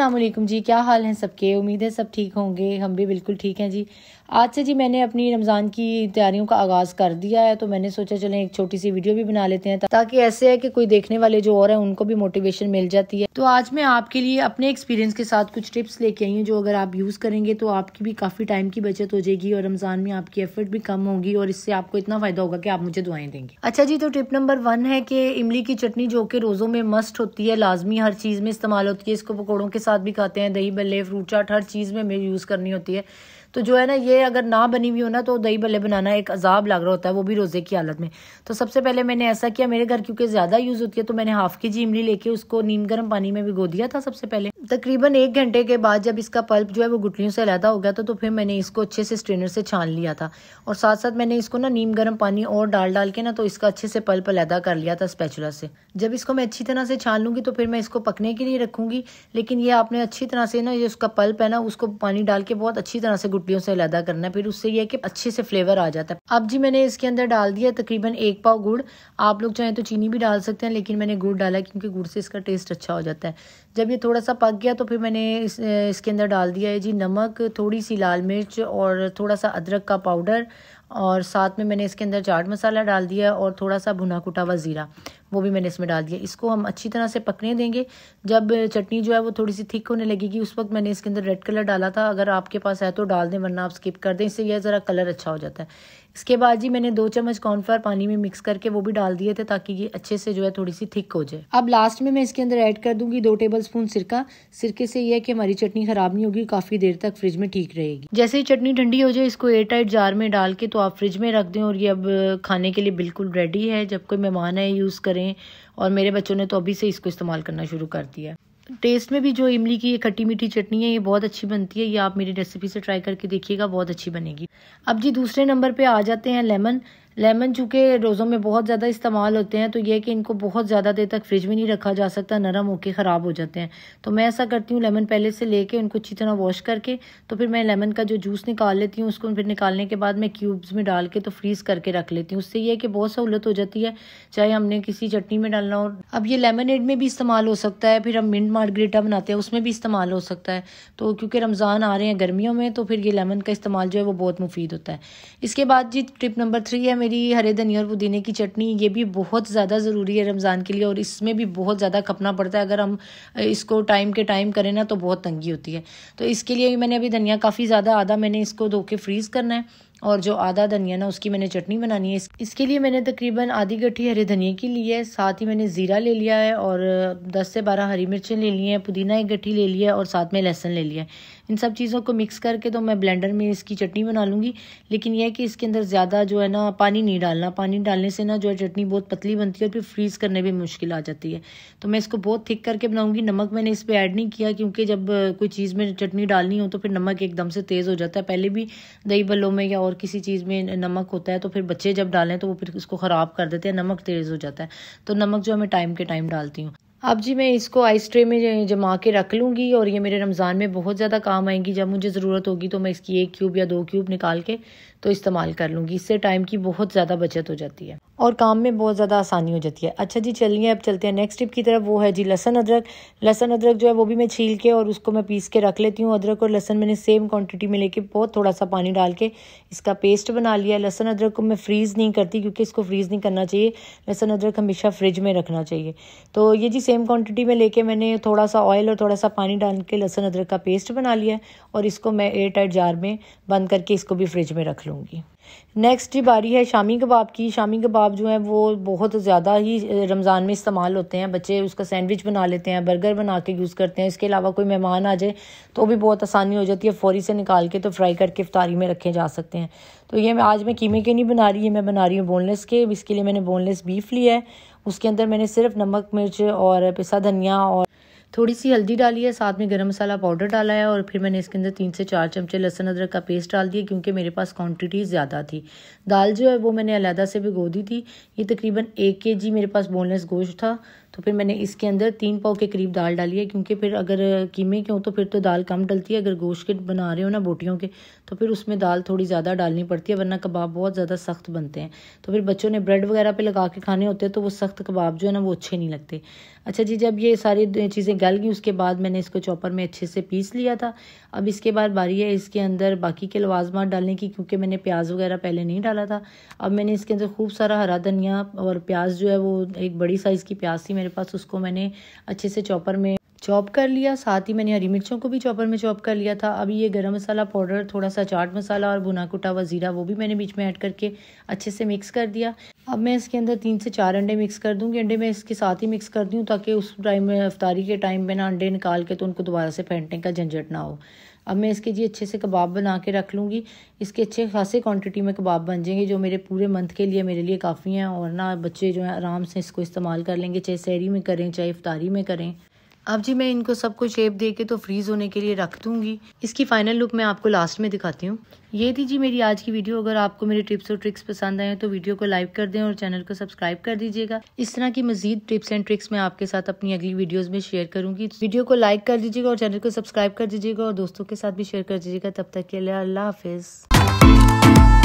असलम जी क्या हाल हैं सबके उम्मीद है सब ठीक होंगे हम भी बिल्कुल ठीक हैं जी आज से जी मैंने अपनी रमज़ान की तैयारियों का आगाज़ कर दिया है तो मैंने सोचा चलें एक छोटी सी वीडियो भी बना लेते हैं ताकि ऐसे है कि कोई देखने वाले जो और हैं उनको भी मोटिवेशन मिल जाती है तो आज मैं आपके लिए अपने एक्सपीरियंस के साथ कुछ टिप्स लेके आई हूँ जो अगर आप यूज़ करेंगे तो आपकी भी काफ़ी टाइम की बचत हो जाएगी और रमज़ान में आपकी एफर्ट भी कम होगी और इससे आपको इतना फ़ायदा होगा कि आप मुझे दुआएं देंगे अच्छा जी तो टिप नंबर वन है कि इमली की चटनी जो कि रोज़ों में मस्ट होती है लाजमी हर चीज़ में इस्तेमाल होती है इसको पकौड़ों के साथ भी खाते हैं दही बल्ले फ्रूट चाट हर चीज़ में हमें यूज़ करनी होती है तो जो है ना ये अगर ना बनी हुई हो ना तो दही भले बनाना एक अजाब लग रहा होता है वो भी रोज़े की हालत में तो सबसे पहले मैंने ऐसा किया मेरे घर क्योंकि ज़्यादा यूज़ होती है तो मैंने हाफ के जी इमली लेके उसको नीम गर्म पानी में भिगो दिया था सबसे पहले तकरीबन एक घंटे के बाद जब इसका पल्प जो है वो गुटलियों से अलहदा हो गया था तो फिर मैंने इसको अच्छे से स्ट्रेनर से छान लिया था और साथ साथ मैंने इसको ना नीम गर्म पानी और डाल डाल के ना तो इसका अच्छे से पल्प अलहदा कर लिया था स्पेचुला से जब इसको मैं अच्छी तरह से छान लूंगी तो फिर मैं इसको पकने के लिए रखूंगी लेकिन ये आपने अच्छी तरह से ना ये उसका पल्प है ना उसको पानी डाल के बहुत अच्छी तरह से गुट रोटियों से अलहदा करना है फिर उससे यह कि अच्छे से फ्लेवर आ जाता है अब जी मैंने इसके अंदर डाल दिया तकरीबन एक पाव गुड़ आप लोग चाहें तो चीनी भी डाल सकते हैं लेकिन मैंने गुड़ डाला क्योंकि गुड़ से इसका टेस्ट अच्छा हो जाता है जब ये थोड़ा सा पक गया तो फिर मैंने इस इसके अंदर डाल दिया है जी नमक थोड़ी सी लाल मिर्च और थोड़ा सा अदरक का पाउडर और साथ में मैंने इसके अंदर चाट मसाला डाल दिया और थोड़ा सा भुना कुटा हुआ ज़ीरा वो भी मैंने इसमें डाल दिया इसको हम अच्छी तरह से पकने देंगे जब चटनी जो है वो थोड़ी सी थिक होने लगेगी उस वक्त मैंने इसके अंदर रेड कलर डाला था अगर आपके पास है तो डाल दें वरना आप स्किप कर दें इससे यह ज़रा कलर अच्छा हो जाता है इसके बाद जी मैंने दो चम्मच कॉर्नफ्लावर पानी में मिक्स करके वो भी डाल दिए थे ताकि ये अच्छे से जो है थोड़ी सी थिक हो जाए अब लास्ट में मैं इसके अंदर ऐड कर दूंगी दो टेबल स्पून सिरका सिरके से यह है कि हमारी चटनी खराब नहीं होगी काफ़ी देर तक फ्रिज में ठीक रहेगी जैसे ही चटनी ठंडी हो जाए इसको एयर टाइट जार में डाल के तो आप फ्रिज में रख दें और ये अब खाने के लिए बिल्कुल रेडी है जब कोई मेहमान है यूज़ करें में और मेरे बच्चों ने तो अभी से इसको इस्तेमाल करना शुरू कर दिया टेस्ट में भी जो इमली की ये खट्टी मीठी चटनी है ये बहुत अच्छी बनती है ये आप मेरी रेसिपी से ट्राई करके देखिएगा बहुत अच्छी बनेगी अब जी दूसरे नंबर पे आ जाते हैं लेमन लेमन चूँकि रोज़ों में बहुत ज़्यादा इस्तेमाल होते हैं तो यह कि इनको बहुत ज़्यादा देर तक फ्रिज में नहीं रखा जा सकता नरम होकर ख़राब हो जाते हैं तो मैं ऐसा करती हूँ लेमन पहले से लेके उनको अच्छी तरह वॉश करके तो फिर मैं लेमन का जो जूस निकाल लेती हूँ उसको फिर निकालने के बाद मैं क्यूब्स में डाल के तो फ्रीज़ करके रख लेती हूँ उससे यह कि बहुत सहूलत हो जाती है चाहे हमने किसी चटनी में डालना हो अब ये एड में भी इस्तेमाल हो सकता है फिर हम मिंट मार्ग्रेटा बनाते हैं उसमें भी इस्तेमाल हो सकता है तो क्योंकि रमज़ान आ रहे हैं गर्मियों में तो फिर ये लेमन का इस्तेमाल जो है वो बहुत मुफीद होता है इसके बाद जी ट्रिप नंबर थ्री है मेरी हरे धनिया और पुदीने की चटनी ये भी बहुत ज़्यादा ज़रूरी है रमज़ान के लिए और इसमें भी बहुत ज़्यादा खपना पड़ता है अगर हम इसको टाइम के टाइम करें ना तो बहुत तंगी होती है तो इसके लिए मैंने अभी धनिया काफ़ी ज़्यादा आधा मैंने इसको धो के फ्रीज़ करना है और जो आधा धनिया ना उसकी मैंने चटनी बनानी है इसके लिए मैंने तकरीबन आधी गट्ठी हरे धनिया की ली है साथ ही मैंने ज़ीरा ले लिया है और दस से बारह हरी मिर्चें ले ली हैं पुदीना एक गट्ठी ले लिया है और साथ में लहसुन ले लिया है इन सब चीज़ों को मिक्स करके तो मैं ब्लेंडर में इसकी चटनी बना लूँगी लेकिन यह कि इसके अंदर ज़्यादा जो है ना पानी नहीं डालना पानी डालने से ना जो है चटनी बहुत पतली बनती है और फिर फ्रीज़ करने में मुश्किल आ जाती है तो मैं इसको बहुत थिक करके बनाऊँगी नमक मैंने इस पर ऐड नहीं किया क्योंकि जब कोई चीज़ में चटनी डालनी हो तो फिर नमक एकदम से तेज़ हो जाता है पहले भी दही भल्लों में या और और किसी चीज़ में नमक होता है तो फिर बच्चे जब डालें तो वो फिर उसको ख़राब कर देते हैं नमक तेज़ हो जाता है तो नमक जो है मैं टाइम के टाइम डालती हूँ अब जी मैं इसको आइस ट्रे में जमा के रख लूँगी और ये मेरे रमज़ान में बहुत ज़्यादा काम आएंगी जब मुझे ज़रूरत होगी तो मैं इसकी एक क्यूब या दो क्यूब निकाल के तो इस्तेमाल कर लूँगी इससे टाइम की बहुत ज़्यादा बचत हो जाती है और काम में बहुत ज़्यादा आसानी हो जाती है अच्छा जी चलिए अब चलते हैं नेक्स्ट टिप की तरफ वो है जी लहसन अदरक लहसन अदरक जो है वो भी मैं छील के और उसको मैं पीस के रख लेती हूँ अदरक और लहसन मैंने सेम क्वान्टिटी में लेके बहुत थोड़ा सा पानी डाल के इसका पेस्ट बना लिया लहसन अदरक को मैं फ्रीज़ नहीं करती क्योंकि इसको फ्रीज़ नहीं करना चाहिए लहसन अदरक हमेशा फ्रिज में रखना चाहिए तो ये जी सेम क्वांटिटी में लेके मैंने थोड़ा सा ऑयल और थोड़ा सा पानी डाल के लहसुन अदरक का पेस्ट बना लिया और इसको मैं एयर टाइट जार में बंद करके इसको भी फ्रिज में रख लूँगी नेक्स्ट ही बारी है शामी कबाब की शामी कबाब जो है वो बहुत ज़्यादा ही रमज़ान में इस्तेमाल होते हैं बच्चे उसका सैंडविच बना लेते हैं बर्गर बना के यूज़ करते हैं इसके अलावा कोई मेहमान आ जाए तो भी बहुत आसानी हो जाती है फौरी से निकाल के तो फ्राई करके अफ्तारी में रखे जा सकते हैं तो ये मैं आज मैं कीमे के नहीं बना रही है मैं बना रही हूँ बोनलेस के इसके लिए मैंने बोनलेस बीफ लिया है उसके अंदर मैंने सिर्फ नमक मिर्च और पिसा धनिया और थोड़ी सी हल्दी डाली है साथ में गरम मसाला पाउडर डाला है और फिर मैंने इसके अंदर तीन से चार चमचे लहसुन अदरक का पेस्ट डाल दिया क्योंकि मेरे पास क्वांटिटी ज़्यादा थी दाल जो है वो मैंने अलहदा से भिगो दी थी ये तकरीबन एक के जी मेरे पास बोनलेस गोश्त था तो फिर मैंने इसके अंदर तीन पाव के करीब दाल डाली है क्योंकि फिर अगर कीमे के हों तो फिर तो दाल कम डलती है अगर गोश्त के बना रहे हो ना बोटियों के तो फिर उसमें दाल थोड़ी ज़्यादा डालनी पड़ती है वरना कबाब बहुत ज़्यादा सख्त बनते हैं तो फिर बच्चों ने ब्रेड वगैरह पे लगा के खाने होते हैं तो वो सख्त कबाब जो है ना वो अच्छे नहीं लगते अच्छा जी जब ये सारी चीज़ें गल गई उसके बाद मैंने इसको चॉपर में अच्छे से पीस लिया था अब इसके बाद बारी है इसके अंदर बाकी के लवाजमा डालने की क्योंकि मैंने प्याज वगैरह पहले नहीं डाला था अब मैंने इसके अंदर खूब सारा हरा धनिया और प्याज जो है वो एक बड़ी साइज़ की प्याज थी मैंने मेरे पास उसको मैंने अच्छे से चॉपर में चॉप कर लिया साथ ही मैंने हरी मिर्चों को भी चॉपर में चॉप कर लिया था अभी ये गरम मसाला पाउडर थोड़ा सा चाट मसाला और भुना कुटा वजीरा ज़ीरा वो भी मैंने बीच में ऐड करके अच्छे से मिक्स कर दिया अब मैं इसके अंदर तीन से चार अंडे मिक्स कर दूँगी अंडे मैं इसके साथ ही मिक्स कर दूँ ताकि उस टाइम में अफ्तारी के टाइम में ना अंडे निकाल के तो उनको दोबारा से फेंटने का झंझट ना हो अब मैं इसके जी अच्छे से कबाब बना के रख लूँगी इसके अच्छे खासे क्वांटिटी में कबाब बन जाएंगे जो मेरे पूरे मंथ के लिए मेरे लिए काफ़ी हैं और ना बच्चे जो हैं आराम से इसको इस्तेमाल कर लेंगे चाहे सैरी में करें चाहे इफ्तारी में करें अब जी मैं इनको सबको शेप दे के तो फ्रीज़ होने के लिए रख दूंगी इसकी फाइनल लुक मैं आपको लास्ट में दिखाती हूँ ये थी जी मेरी आज की वीडियो अगर आपको मेरे टिप्स और ट्रिक्स पसंद आए तो वीडियो को लाइक कर दें और चैनल को सब्सक्राइब कर दीजिएगा इस तरह की मजीद टिप्स एंड ट्रिक्स मैं आपके साथ अपनी अगली वीडियोज में शेयर करूंगी वीडियो को लाइक कर दीजिएगा और चैनल को सब्सक्राइब कर दीजिएगा और दोस्तों के साथ भी शेयर कर दीजिएगा तब तक के लिए अल्लाह हाफिज़